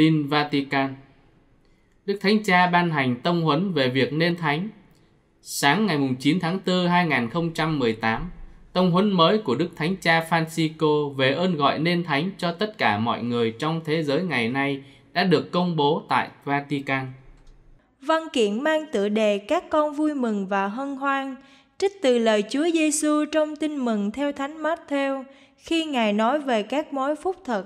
Tin Vatican Đức Thánh Cha ban hành tông huấn về việc nên thánh. Sáng ngày 9 tháng 4 2018, tông huấn mới của Đức Thánh Cha Francisco về ơn gọi nên thánh cho tất cả mọi người trong thế giới ngày nay đã được công bố tại Vatican. Văn kiện mang tựa đề Các con vui mừng và hân hoan, trích từ lời Chúa Giêsu trong Tin mừng theo Thánh Matthew khi Ngài nói về các mối phúc thật.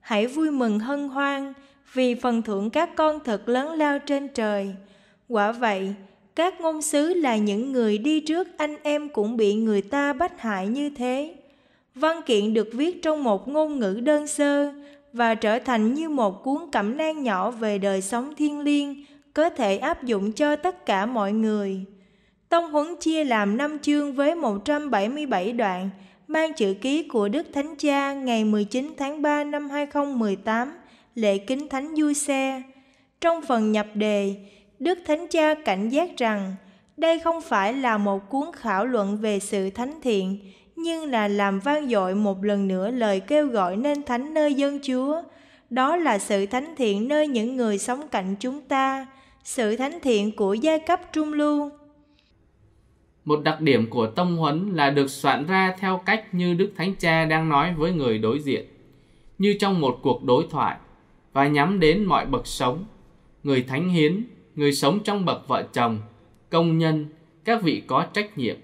Hãy vui mừng hân hoan, vì phần thưởng các con thật lớn lao trên trời. Quả vậy, các ngôn sứ là những người đi trước anh em cũng bị người ta bắt hại như thế. Văn kiện được viết trong một ngôn ngữ đơn sơ và trở thành như một cuốn cẩm nang nhỏ về đời sống thiên liêng có thể áp dụng cho tất cả mọi người. Tông huấn chia làm 5 chương với 177 đoạn, mang chữ ký của Đức Thánh Cha ngày 19 tháng 3 năm 2018 lễ kính thánh du xe. Trong phần nhập đề, Đức Thánh Cha cảnh giác rằng đây không phải là một cuốn khảo luận về sự thánh thiện, nhưng là làm vang dội một lần nữa lời kêu gọi nên thánh nơi dân Chúa. Đó là sự thánh thiện nơi những người sống cạnh chúng ta, sự thánh thiện của giai cấp trung lưu. Một đặc điểm của tông huấn là được soạn ra theo cách như Đức Thánh Cha đang nói với người đối diện. Như trong một cuộc đối thoại, và nhắm đến mọi bậc sống, người thánh hiến, người sống trong bậc vợ chồng, công nhân, các vị có trách nhiệm.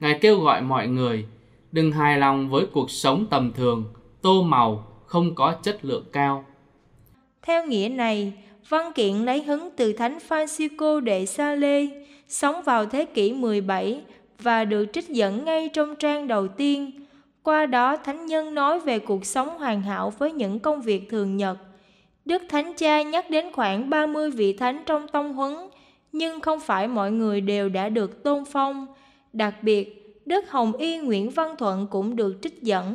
Ngài kêu gọi mọi người đừng hài lòng với cuộc sống tầm thường, tô màu, không có chất lượng cao. Theo nghĩa này, văn kiện lấy hứng từ Thánh Francisco đệ Sa Lê, sống vào thế kỷ 17 và được trích dẫn ngay trong trang đầu tiên. Qua đó, Thánh Nhân nói về cuộc sống hoàn hảo với những công việc thường nhật Đức Thánh Cha nhắc đến khoảng 30 vị thánh trong tông huấn, nhưng không phải mọi người đều đã được tôn phong. Đặc biệt, Đức Hồng Y Nguyễn Văn Thuận cũng được trích dẫn.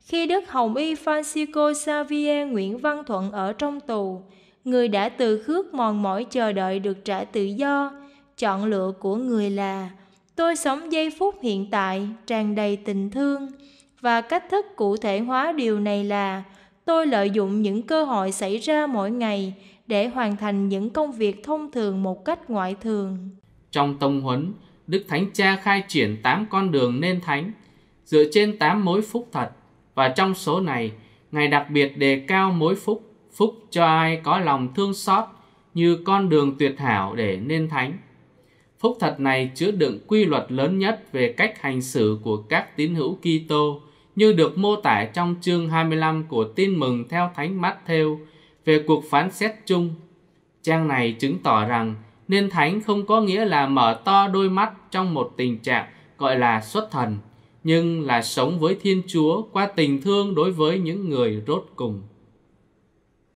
Khi Đức Hồng Y Francisco Xavier Nguyễn Văn Thuận ở trong tù, người đã từ khước mòn mỏi chờ đợi được trả tự do, chọn lựa của người là tôi sống giây phút hiện tại tràn đầy tình thương và cách thức cụ thể hóa điều này là tôi lợi dụng những cơ hội xảy ra mỗi ngày để hoàn thành những công việc thông thường một cách ngoại thường. Trong tông huấn, Đức Thánh Cha khai triển 8 con đường nên thánh, dựa trên 8 mối phúc thật, và trong số này, Ngài đặc biệt đề cao mối phúc, phúc cho ai có lòng thương xót như con đường tuyệt hảo để nên thánh. Phúc thật này chứa đựng quy luật lớn nhất về cách hành xử của các tín hữu Kitô, như được mô tả trong chương 25 của Tin mừng theo Thánh Matthew về cuộc phán xét chung. Trang này chứng tỏ rằng nên thánh không có nghĩa là mở to đôi mắt trong một tình trạng gọi là xuất thần, nhưng là sống với Thiên Chúa qua tình thương đối với những người rốt cùng.